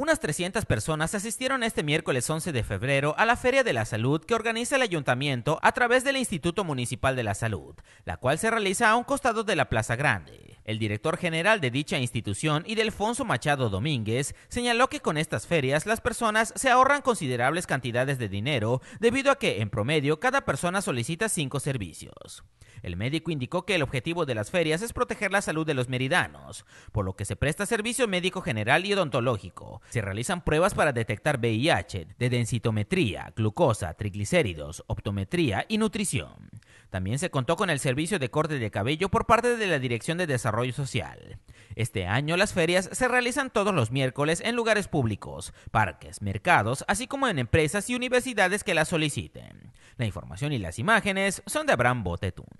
Unas 300 personas asistieron este miércoles 11 de febrero a la Feria de la Salud que organiza el ayuntamiento a través del Instituto Municipal de la Salud, la cual se realiza a un costado de la Plaza Grande. El director general de dicha institución, Idelfonso Machado Domínguez, señaló que con estas ferias las personas se ahorran considerables cantidades de dinero debido a que, en promedio, cada persona solicita cinco servicios. El médico indicó que el objetivo de las ferias es proteger la salud de los meridanos, por lo que se presta servicio médico general y odontológico. Se realizan pruebas para detectar VIH, de densitometría, glucosa, triglicéridos, optometría y nutrición. También se contó con el servicio de corte de cabello por parte de la Dirección de Desarrollo Social. Este año las ferias se realizan todos los miércoles en lugares públicos, parques, mercados, así como en empresas y universidades que las soliciten. La información y las imágenes son de Abraham Botetún.